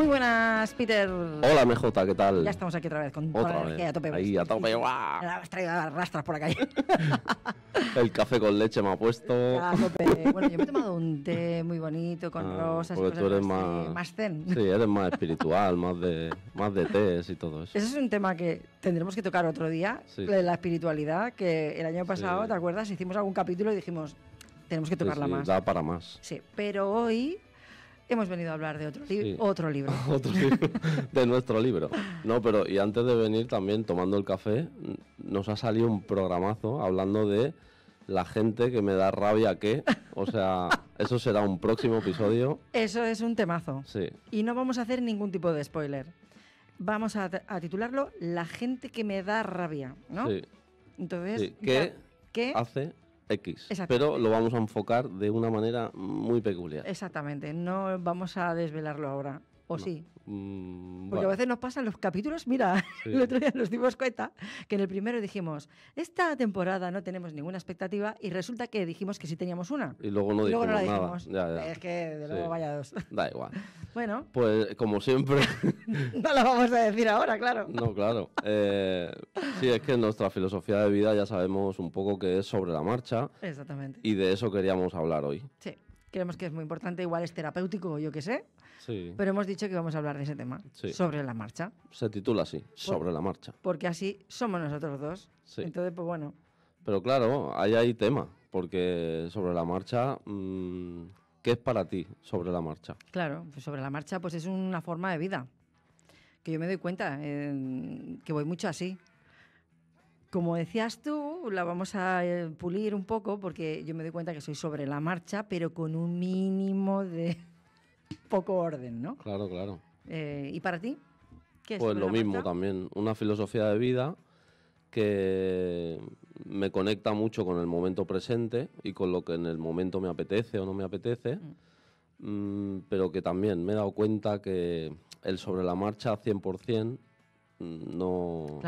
Muy buenas, Peter. Hola, MJ, ¿qué tal? Ya estamos aquí otra vez con otra vez. a tope. Ahí, a tope, guau. Has traído rastras por la El café con leche me ha puesto. A tope. Bueno, yo me he tomado un té muy bonito con ah, rosas porque y tú eres más, eh, más zen. Sí, eres más espiritual, más de, más de tés y todo eso. Ese es un tema que tendremos que tocar otro día, la espiritualidad, que el año pasado, ¿te acuerdas? Hicimos algún capítulo y dijimos, tenemos que tocarla más. Da para más. Sí, pero hoy hemos venido a hablar de otro, otro libro. otro libro, de nuestro libro. No, pero y antes de venir también tomando el café, nos ha salido un programazo hablando de la gente que me da rabia que, o sea, eso será un próximo episodio. Eso es un temazo. Sí. Y no vamos a hacer ningún tipo de spoiler. Vamos a, titularlo La gente que me da rabia, ¿no? Sí. Entonces, ¿qué, ¿qué hace X, pero lo vamos a enfocar de una manera muy peculiar. Exactamente, no vamos a desvelarlo ahora, ¿o sí? Mm, Porque a veces nos pasan los capítulos, mira, el otro día nos dimos cuenta que en el primero dijimos, esta temporada no tenemos ninguna expectativa y resulta que dijimos que sí teníamos una. Y luego no, la dijimos. Es que de luego vaya dos. Da igual. bueno. Pues como siempre... no lo vamos a decir ahora, claro. no, claro. Eh, sí, es que nuestra filosofía de vida ya sabemos un poco que es sobre la marcha. Exactamente. Y de eso queríamos hablar hoy. Sí. Creemos que es muy importante, igual es terapéutico, yo qué sé. Pero hemos dicho que vamos a hablar de ese tema, sobre la marcha. Se titula así, sobre la marcha. Porque así somos nosotros dos. Entonces, pues bueno. Pero claro, ahí hay tema, porque sobre la marcha, mm, ¿qué es para ti sobre la marcha? Claro, pues sobre la marcha pues es una forma de vida, que yo me doy cuenta, eh, que voy mucho así. Como decías tú, la vamos a eh, pulir un poco porque yo me doy cuenta que soy sobre la marcha, pero con un mínimo de poco orden, ¿no? Claro, claro. Eh, ¿Y para ti? pues lo mismo también, una filosofía de vida que me conecta mucho con el momento presente y con lo que en el momento me apetece o no me apetece, mm. Mm, pero que también me he dado cuenta que el sobre la marcha 100% no,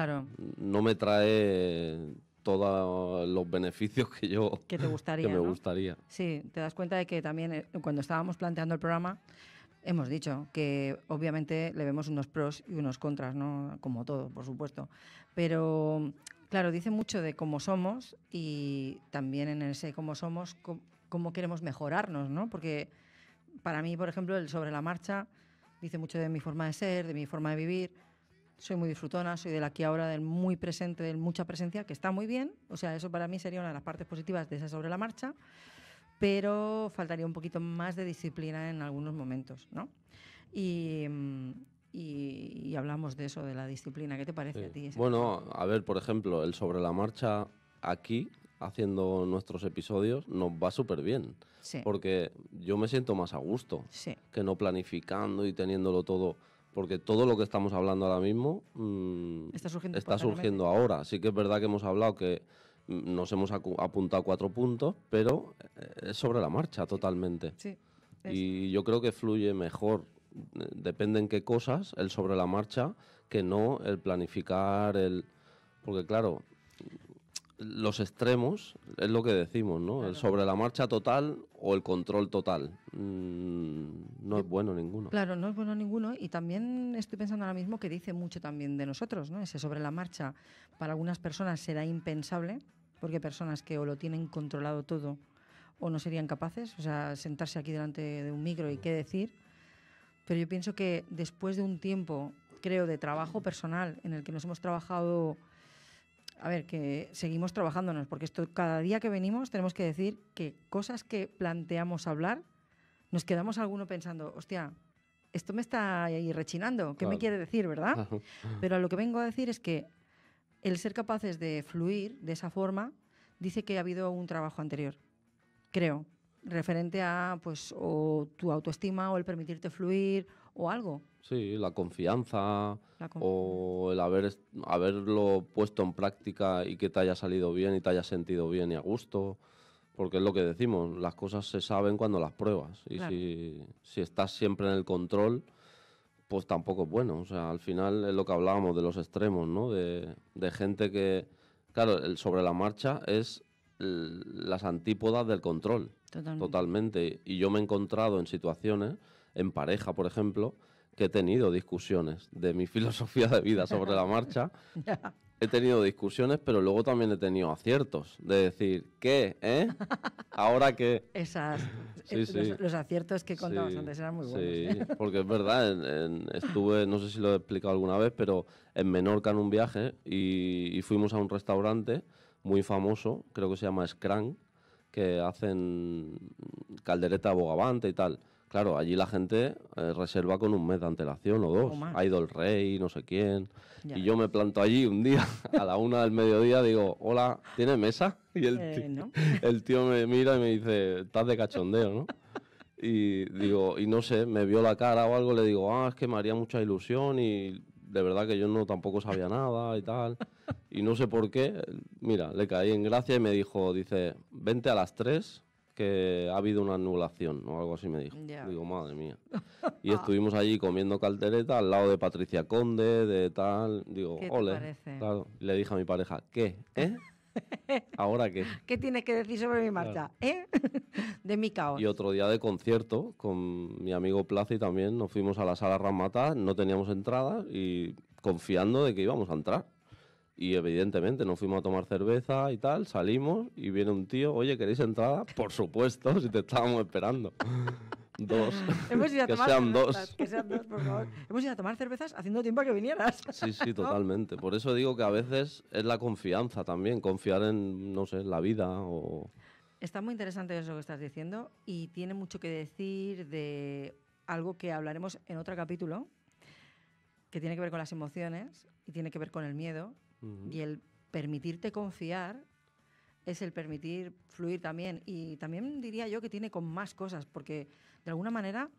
no me trae todos los beneficios que yo que te gustaría, me gustaría. Sí, te das cuenta de que también eh, cuando estábamos planteando el programa hemos dicho que obviamente le vemos unos pros y unos contras, ¿no? Como todo, por supuesto. Pero claro, dice mucho de cómo somos y también en ese cómo somos, cómo, queremos mejorarnos, ¿no? Porque para mí, por ejemplo, el sobre la marcha dice mucho de mi forma de ser, de mi forma de vivir soy muy disfrutona, soy de la aquí ahora, del muy presente, del mucha presencia, que está muy bien. O sea, eso para mí sería una de las partes positivas de esa sobre la marcha, pero faltaría un poquito más de disciplina en algunos momentos, ¿no? Y, mm, y, hablamos de eso, de la disciplina. ¿Qué te parece a ti? Bueno, a ver, por ejemplo, el sobre la marcha aquí haciendo nuestros episodios nos va súper bien. Sí. Porque yo me siento más a gusto que no planificando y teniéndolo todo porque todo lo que estamos hablando ahora mismo mm, está surgiendo, ahora. Sí que es verdad que hemos hablado que mm, nos hemos apuntado cuatro puntos, pero eh, es sobre la marcha totalmente. Sí, y yo creo que fluye mejor, eh, depende en qué cosas, el sobre la marcha, que no el planificar, el... Porque claro, los extremos es lo que decimos, ¿no? El sobre la marcha total o el control total. Mm, no es bueno ninguno. Claro, no es bueno ninguno. Y también estoy pensando ahora mismo que dice mucho también de nosotros, ¿no? Ese sobre la marcha para algunas personas será impensable, porque personas que o lo tienen controlado todo o no serían capaces, o sea, sentarse aquí delante de un micro y qué decir. Pero yo pienso que después de un tiempo, creo, de trabajo personal en el que nos hemos trabajado a ver, que seguimos trabajándonos, porque esto cada día que venimos tenemos que decir que cosas que planteamos hablar, nos quedamos alguno pensando, hostia, esto me está ahí rechinando, ¿qué me quiere decir, verdad? Pero lo que vengo a decir es que el ser capaces de fluir de esa forma dice que ha habido un trabajo anterior, creo, referente a pues o tu autoestima o el permitirte fluir o algo. Sí, la confianza o el haber, haberlo puesto en práctica y que te haya salido bien y te haya sentido bien y a gusto. Porque es lo que decimos, las cosas se saben cuando las pruebas. Y si, si, estás siempre en el control, pues tampoco es bueno. O sea, al final es lo que hablábamos de los extremos, ¿no? De, gente que, claro, el sobre la marcha es las antípodas del control. Totalmente. Totalmente. Y yo me he encontrado en situaciones en pareja, por ejemplo, que he tenido discusiones de mi filosofía de vida sobre la marcha. He tenido discusiones, pero luego también he tenido aciertos. De decir, ¿qué? ¿Eh? ¿Ahora qué? Esas, eh, Los, aciertos que contabas antes eran muy buenos. ¿eh? Sí, porque es verdad, estuve, no sé si lo he explicado alguna vez, pero en Menorca en un viaje y, fuimos a un restaurante muy famoso, creo que se llama Scrang, que hacen caldereta bogavante y tal. Claro, allí la gente eh, reserva con un mes de antelación o dos. ha ido el rey, no sé quién. Y yo me planto allí un día, a la una del mediodía, digo, hola, ¿tienes mesa? Y el, eh, tío, el tío me mira y me dice, estás de cachondeo, ¿no? Y digo, y no sé, me vio la cara o algo, le digo, ah, es que me haría mucha ilusión y de verdad que yo no tampoco sabía nada y tal. Y no sé por qué, mira, le caí en gracia y me dijo, dice, vente a las tres que ha habido una anulación o algo así me dijo. Digo, madre mía. Y estuvimos allí comiendo caldereta al lado de Patricia Conde, de tal. Digo, ole. le dije a mi pareja, ¿qué? ¿Eh? ¿Ahora qué? ¿Qué tienes que decir sobre mi marcha? ¿Eh? De mi caos. Y otro día de concierto con mi amigo Plaza también nos fuimos a la sala Ramata, no teníamos entradas y confiando de que íbamos a entrar. Y evidentemente nos fuimos a tomar cerveza y tal, salimos y viene un tío, oye, ¿queréis entrada? Por supuesto, si te estábamos esperando. dos. que sean dos. Que sean dos, por favor. Hemos ido a tomar cervezas haciendo tiempo a que vinieras. Sí, sí, totalmente. Por eso digo que a veces es la confianza también, confiar en, no sé, la vida o... Está muy interesante eso que estás diciendo y tiene mucho que decir de algo que hablaremos en otro capítulo, que tiene que ver con las emociones y tiene que ver con el miedo y el permitirte confiar es el permitir fluir también. Y también diría yo que tiene con más cosas, porque de alguna manera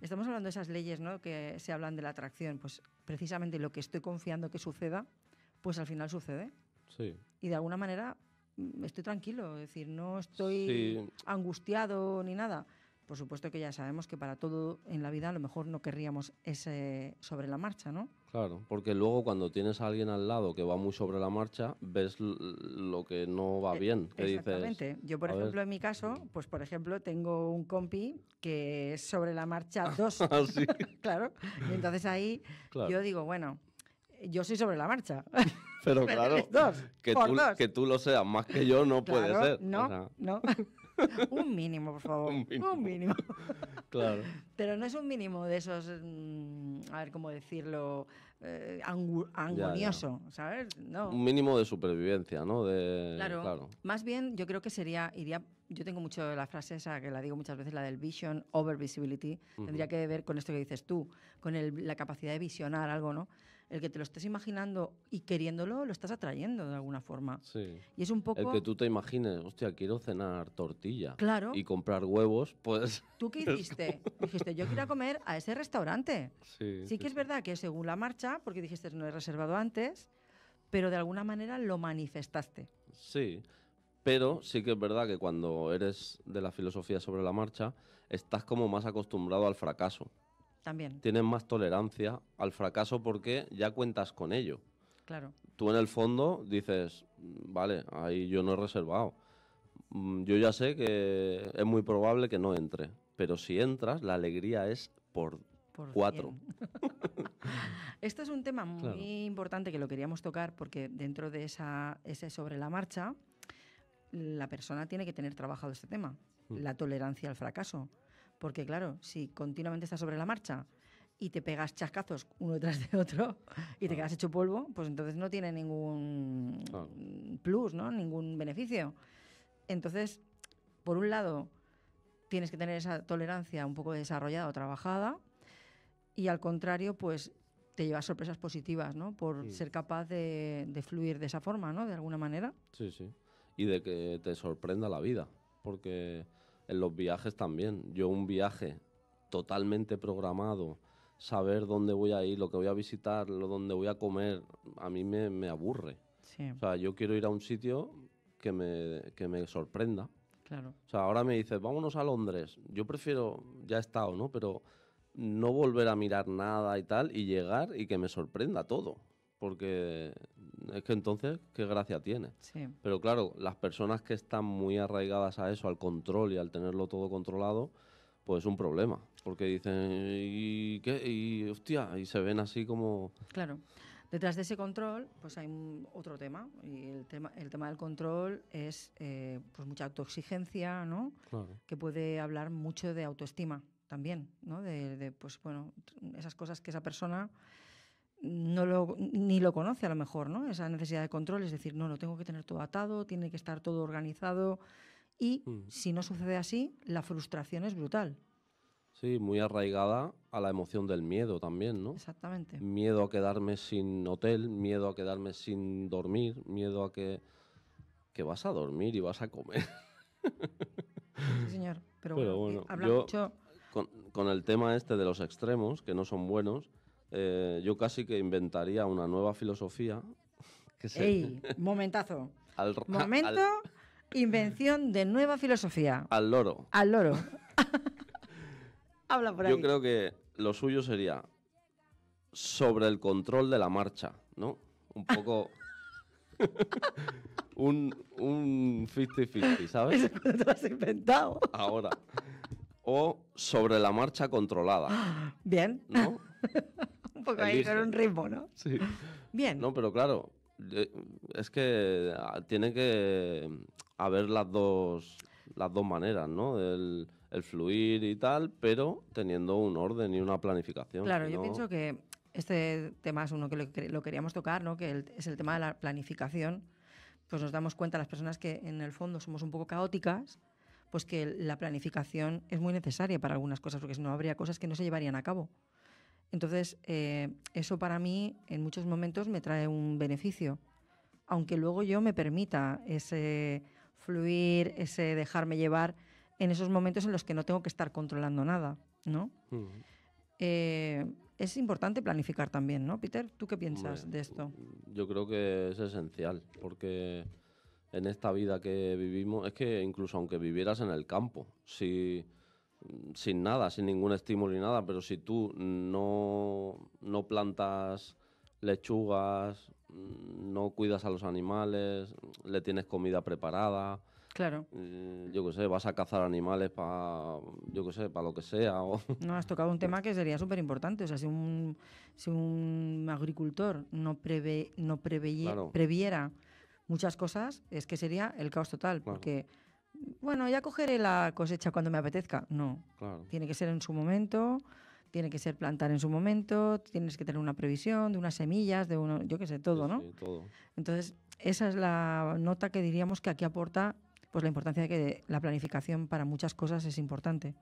estamos hablando de esas leyes ¿no? que se hablan de la atracción. Pues precisamente lo que estoy confiando que suceda, pues al final sucede. Sí. Y de alguna manera mm, estoy tranquilo, es decir, no estoy angustiado ni nada. Por supuesto que ya sabemos que para todo en la vida a lo mejor no querríamos ese sobre la marcha, ¿no? Claro, porque luego cuando tienes a alguien al lado que va muy sobre la marcha, ves lo que no va eh, bien. Que Exactamente. Yo, por ejemplo, en mi caso, pues por ejemplo, tengo un compi que es sobre la marcha ah, dos. ¿ah, ¿Sí? claro. Y entonces ahí yo digo, bueno, yo soy sobre la marcha. Pero claro, que, tú, lo seas más que yo no puede ser. No, no. un mínimo, por favor. Un mínimo. claro. Pero no es un mínimo de esos, mm, a ver cómo decirlo, eh, angonioso, ¿sabes? Un mínimo de supervivencia, ¿no? De, claro. Más bien, yo creo que sería, iría, yo tengo mucho la frase esa que la digo muchas veces, la del vision over visibility, tendría que ver con esto que dices tú, con la capacidad de visionar algo, ¿no? el que te lo estés imaginando y queriéndolo, lo estás atrayendo de alguna forma. Sí. Y es un poco... El que tú te imagines, hostia, quiero cenar tortilla. Claro. Y comprar huevos, pues... ¿Tú qué hiciste? Dijiste, yo quiero comer a ese restaurante. Sí. Sí, que es verdad que según la marcha, porque dijiste, no he reservado antes, pero de alguna manera lo manifestaste. Sí. Pero sí que es verdad que cuando eres de la filosofía sobre la marcha, estás como más acostumbrado al fracaso. También. Tienes más tolerancia al fracaso porque ya cuentas con ello. Claro. Tú en el fondo dices, vale, ahí yo no he reservado. Mm, yo ya sé que es muy probable que no entre, pero si entras, la alegría es por, cuatro. Esto es un tema muy importante que lo queríamos tocar porque dentro de esa, ese sobre la marcha, la persona tiene que tener trabajado este tema, mm. la tolerancia al fracaso. Porque claro, si continuamente estás sobre la marcha y te pegas chascazos uno detrás de otro y te ah. quedas hecho polvo, pues entonces no tiene ningún ah. plus, ¿no? Ningún beneficio. Entonces, por un lado, tienes que tener esa tolerancia un poco desarrollada o trabajada y al contrario, pues te llevas sorpresas positivas, ¿no? Por ser capaz de, de, fluir de esa forma, ¿no? De alguna manera. Sí, sí. Y de que te sorprenda la vida, porque en los viajes también. Yo un viaje totalmente programado, saber dónde voy a ir, lo que voy a visitar, lo dónde voy a comer, a mí me, aburre. Sí. O sea, yo quiero ir a un sitio que me, que me sorprenda. Claro. O sea, ahora me dices, vámonos a Londres. Yo prefiero, ya he estado, ¿no? Pero no volver a mirar nada y tal, y llegar y que me sorprenda todo. Porque es que entonces, ¿qué gracia tiene? Pero claro, las personas que están muy arraigadas a eso, al control y al tenerlo todo controlado, pues es un problema. Porque dicen, ¿y qué? Y hostia, y se ven así como... Claro. Detrás de ese control, pues hay otro tema. Y el tema, el tema del control es eh, pues mucha autoexigencia, ¿no? Que puede hablar mucho de autoestima también, ¿no? De, de, pues bueno, esas cosas que esa persona ni lo conoce a lo mejor, ¿no? Esa necesidad de control, es decir, no, lo tengo que tener todo atado, tiene que estar todo organizado y mm. si no sucede así, la frustración es brutal. Sí, muy arraigada a la emoción del miedo también, ¿no? Exactamente. Miedo a quedarme sin hotel, miedo a quedarme sin dormir, miedo a que, vas a dormir y vas a comer. Sí, señor. Pero, bueno, eh, mucho... Con, con el tema este de los extremos, que no son buenos, eh, yo casi que inventaría una nueva filosofía. Que ¡Ey! Momentazo. al, Momento, invención de nueva filosofía. Al loro. Al loro. Habla por ahí. Yo creo que lo suyo sería sobre el control de la marcha, ¿no? Un poco... un 50-50, ¿sabes? Eso te lo has inventado. Ahora. O sobre la marcha controlada. Bien. ¿No? un poco ahí con un ritmo, ¿no? Sí. Bien. No, pero claro, es que ah, tiene que mm, haber las dos, las dos maneras, ¿no? El, fluir y tal, pero teniendo un orden y una planificación. Claro, yo pienso que este tema es uno que lo, queríamos tocar, ¿no? Que es el tema de la planificación. Pues nos damos cuenta las personas que en el fondo somos un poco caóticas, pues que la planificación es muy necesaria para algunas cosas, porque si no habría cosas que no se llevarían a cabo. Entonces, eh, eso para mí en muchos momentos me trae un beneficio, aunque luego yo me permita ese fluir, ese dejarme llevar en esos momentos en los que no tengo que estar controlando nada, ¿no? Mm. Eh, es importante planificar también, ¿no, Peter? ¿Tú qué piensas de esto? Yo creo que es esencial, porque en esta vida que vivimos, es que incluso aunque vivieras en el campo, si sin nada, sin ningún estímulo ni nada, pero si tú no, no plantas lechugas, no cuidas a los animales, le tienes comida preparada. Claro. Eh, yo qué sé, vas a cazar animales para, yo qué sé, para lo que sea. O... No, has tocado un tema que sería súper importante. O sea, si un, si un agricultor no, preve, no previera muchas cosas, es que sería el caos total, porque bueno, ya cogeré la cosecha cuando me apetezca. No. Tiene que ser en su momento, tiene que ser plantar en su momento, tienes que tener una previsión de unas semillas, de uno, yo qué sé, todo, ¿no? todo. Entonces, esa es la nota que diríamos que aquí aporta pues la importancia de que la planificación para muchas cosas es importante.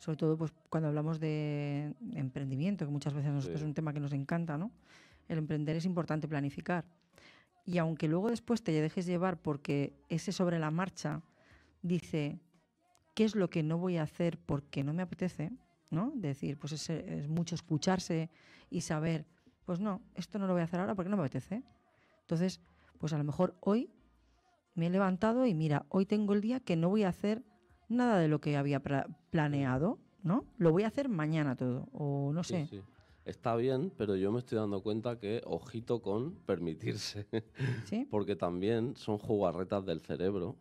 Sobre todo pues, cuando hablamos de emprendimiento, que muchas veces es un tema que nos encanta, ¿no? El emprender es importante planificar. Y aunque luego después te dejes llevar porque ese sobre la marcha dice, ¿qué es lo que no voy a hacer porque no me apetece? ¿No? Decir, pues es, mucho escucharse y saber, pues no, esto no lo voy a hacer ahora porque no me apetece. Entonces, pues a lo mejor hoy me he levantado y mira, hoy tengo el día que no voy a hacer nada de lo que había planeado, ¿no? Lo voy a hacer mañana todo, o no sé. Está bien, pero yo me estoy dando cuenta que ojito con permitirse. Porque también son jugarretas del cerebro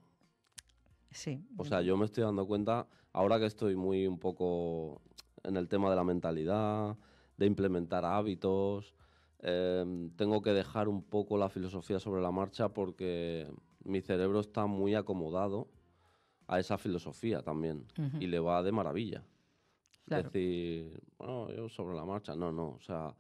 o sea, yo me estoy dando cuenta, ahora que estoy muy un poco en el tema de la mentalidad, de implementar hábitos, em, tengo que dejar un poco la filosofía sobre la marcha porque mi cerebro está muy acomodado a esa filosofía también y le va de maravilla. Es decir, bueno, yo sobre la marcha, no, no, o sea,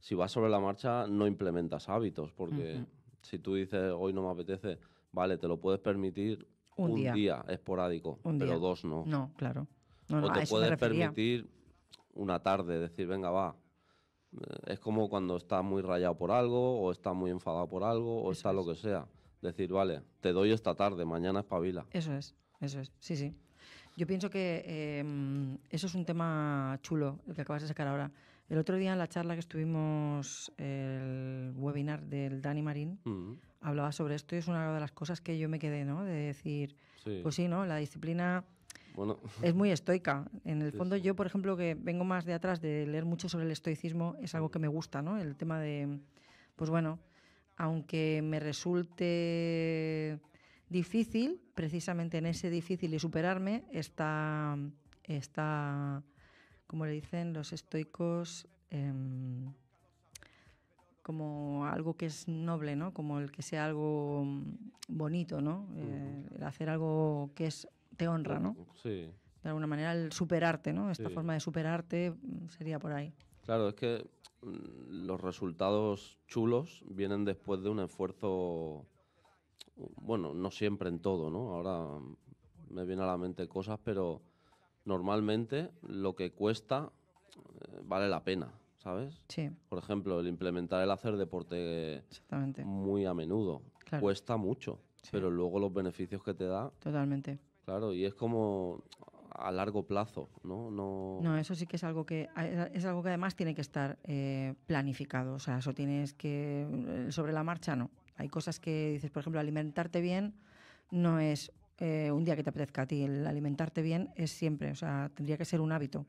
si vas sobre la marcha no implementas hábitos porque si tú dices hoy no me apetece, vale, te lo puedes permitir un, día. esporádico, pero dos no. No, claro. No, o te puedes permitir una tarde, decir, venga, va. Eh, es como cuando estás muy rayado por algo, o estás muy enfadado por algo, o está lo que sea. Decir, vale, te doy esta tarde, mañana espabila. Eso es, eso es, sí, sí. Yo pienso que em, eso es un tema chulo, el que acabas de sacar ahora. El otro día en la charla que estuvimos, el webinar del Dani Marín, mm hablaba sobre esto y es una de las cosas que yo me quedé, ¿no? De decir, pues sí, ¿no? La disciplina es muy estoica. En el fondo yo, por ejemplo, que vengo más de atrás de leer mucho sobre el estoicismo, es algo que me gusta, ¿no? El tema de, pues bueno, aunque me resulte difícil, precisamente en ese difícil y superarme está, está como le dicen los estoicos, em, como algo que es noble, ¿no? Como el que sea algo mm, bonito, ¿no? Eh, el hacer algo que es te honra, ¿no? Sí. De alguna manera el superarte, ¿no? Esta forma de superarte mm, sería por ahí. Claro, es que mm, los resultados chulos vienen después de un esfuerzo, bueno, no siempre en todo, ¿no? Ahora me vienen a la mente cosas, pero normalmente lo que cuesta eh, vale la pena. ¿sabes? Por ejemplo, el implementar el hacer deporte muy a menudo. Cuesta mucho, pero luego los beneficios que te da. Totalmente. Claro, y es como a largo plazo, ¿no? No, no eso sí que es algo que es algo que además tiene que estar eh, planificado. O sea, eso tienes que. Eh, sobre la marcha no. Hay cosas que dices, por ejemplo, alimentarte bien no es eh, un día que te apetezca a ti. El alimentarte bien es siempre, o sea, tendría que ser un hábito.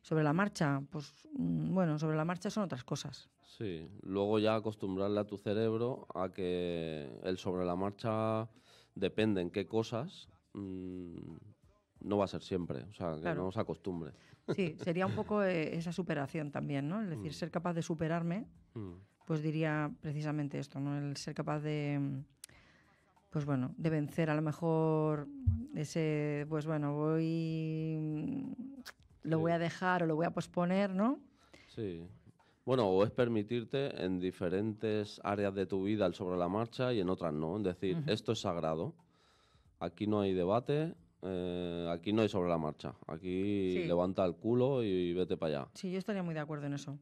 Sobre la marcha, pues mm, bueno, sobre la marcha son otras cosas. Sí, luego ya acostumbrarle a tu cerebro a que el sobre la marcha depende en qué cosas, mm, no va a ser siempre, o sea, que no se acostumbre. Sí, sería un poco eh, esa superación también, ¿no? Es decir, mm. ser capaz de superarme, pues diría precisamente esto, ¿no? El ser capaz de pues bueno, de vencer a lo mejor ese, pues bueno, voy lo voy a dejar o lo voy a posponer, ¿no? Sí. Bueno, o es permitirte en diferentes áreas de tu vida el sobre la marcha y en otras no. Es decir, esto es sagrado. Aquí no hay debate, eh, aquí no hay sobre la marcha. Aquí levanta el culo y vete para allá. Sí, yo estaría muy de acuerdo en eso.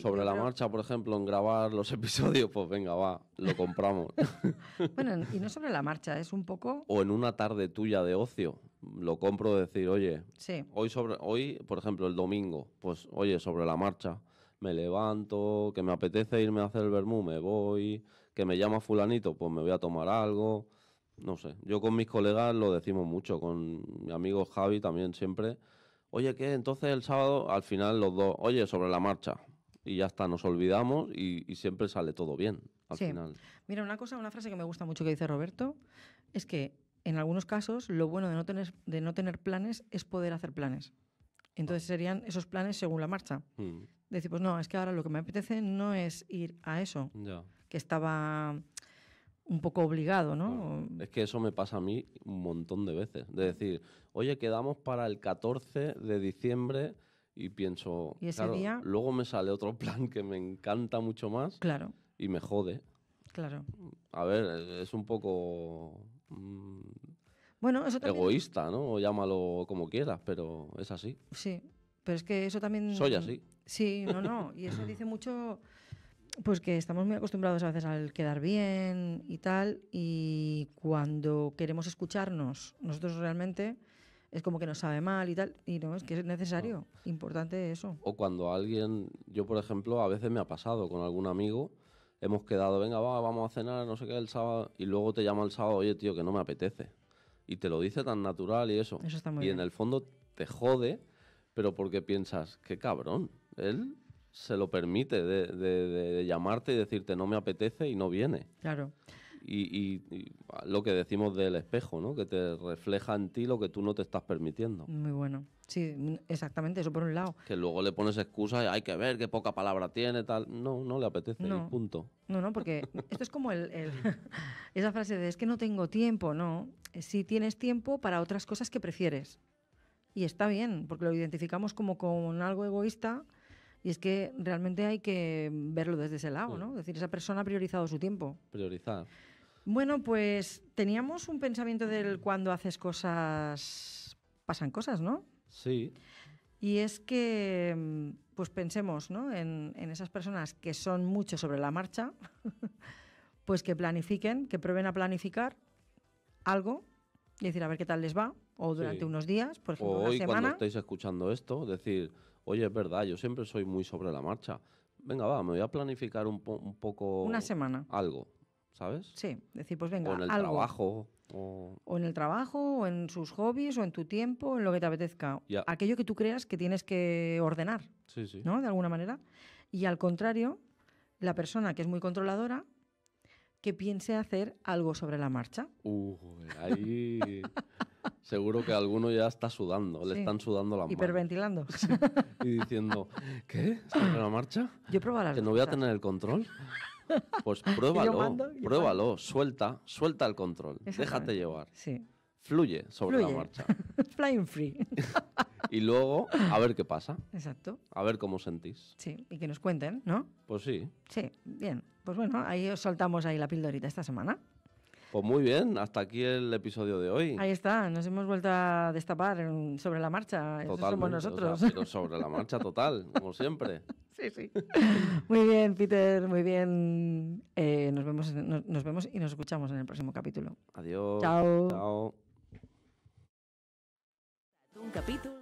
Sobre la marcha, por ejemplo, en grabar los episodios, pues venga, va, lo compramos. bueno, y no sobre la marcha, es un poco... O en una tarde tuya de ocio, lo compro decir, oye, sí. hoy, sobre, hoy, por ejemplo, el domingo, pues oye, sobre la marcha, me levanto, que me apetece irme a hacer el vermú, me voy, que me llama fulanito, pues me voy a tomar algo, no sé. Yo con mis colegas lo decimos mucho, con mi amigo Javi también siempre. Oye, ¿qué? Entonces el sábado, al final los dos, oye, sobre la marcha, y ya está, nos olvidamos y, siempre sale todo bien al final. Mira, una cosa, una frase que me gusta mucho que dice Roberto es que en algunos casos lo bueno de no tener, de no tener planes es poder hacer planes. Entonces ah. serían esos planes según la marcha. Mm. Decir, pues no, es que ahora lo que me apetece no es ir a eso, que estaba un poco obligado, ¿no? es que eso me pasa a mí un montón de veces. De decir, oye, quedamos para el 14 de diciembre y pienso, luego me sale otro plan que me encanta mucho más claro. y me jode. Claro. A ver, es un poco mm, bueno, eso también... egoísta, ¿no? O llámalo como quieras, pero es así. Sí, pero es que eso también... Soy así. Sí, no, no, y eso dice mucho, pues que estamos muy acostumbrados a veces al quedar bien y tal, y cuando queremos escucharnos, nosotros realmente es como que no sabe mal y tal. Y no, es que es necesario, importante eso. O cuando alguien, yo por ejemplo, a veces me ha pasado con algún amigo, hemos quedado, venga, va, vamos a cenar, no sé qué, el sábado, y luego te llama el sábado, oye, tío, que no me apetece. Y te lo dice tan natural y eso. y en el fondo te jode, pero porque piensas, qué cabrón, él se lo permite de llamarte y decirte no me apetece y no viene. Claro y, lo que decimos del espejo, ¿no? Que te refleja en ti lo que tú no te estás permitiendo. Muy bueno. Sí, exactamente, eso por un lado. Que luego le pones excusas, hay que ver qué poca palabra tiene, tal. No, no le apetece, no. punto. No, no, porque esto es como el, el esa frase de es que no tengo tiempo, no. Eh, si tienes tiempo para otras cosas que prefieres. Y está bien, porque lo identificamos como con algo egoísta, y es que realmente hay que verlo desde ese lado, ¿no? Es decir, esa persona ha priorizado su tiempo. Priorizar. Bueno, pues teníamos un pensamiento del cuando haces cosas, pasan cosas, ¿no? Sí. Y es que, pues pensemos ¿no? en, esas personas que son mucho sobre la marcha, pues que planifiquen, que prueben a planificar algo y decir a ver qué tal les va, o durante unos días, por ejemplo, hoy una semana. cuando estáis escuchando esto, decir, oye, es verdad, yo siempre soy muy sobre la marcha. Venga, va, me voy a planificar un, un poco... Una semana. Algo. ¿sabes? Sí, decir, pues venga, o en el trabajo. O... en el trabajo, o en sus hobbies, o en tu tiempo, en lo que te apetezca. Aquello que tú creas que tienes que ordenar, sí, sí. ¿no? De alguna manera. Y al contrario, la persona que es muy controladora, que piense hacer algo sobre la marcha. seguro que alguno ya está sudando, le están sudando la marcha. Hiperventilando. y diciendo, ¿qué? ¿Sobre la marcha? Yo probaré. ¿Que no voy a tener el control? Pues pruébalo, pruébalo, suelta, suelta el control, déjate llevar. Fluye sobre la marcha. Flying free. y luego, a ver qué pasa. Exacto. A ver cómo sentís. Sí, y que nos cuenten, ¿no? Pues sí. Sí, bien. Pues bueno, ahí os soltamos ahí la pildorita esta semana. Pues muy bien, hasta aquí el episodio de hoy. Ahí está, nos hemos vuelto a destapar sobre la marcha. somos nosotros. sobre la marcha total, como siempre. Sí, sí. Muy bien, Peter, muy bien. Eh, nos, vemos, nos, vemos y nos escuchamos en el próximo capítulo. Adiós. Chao. Chao. Un capítulo.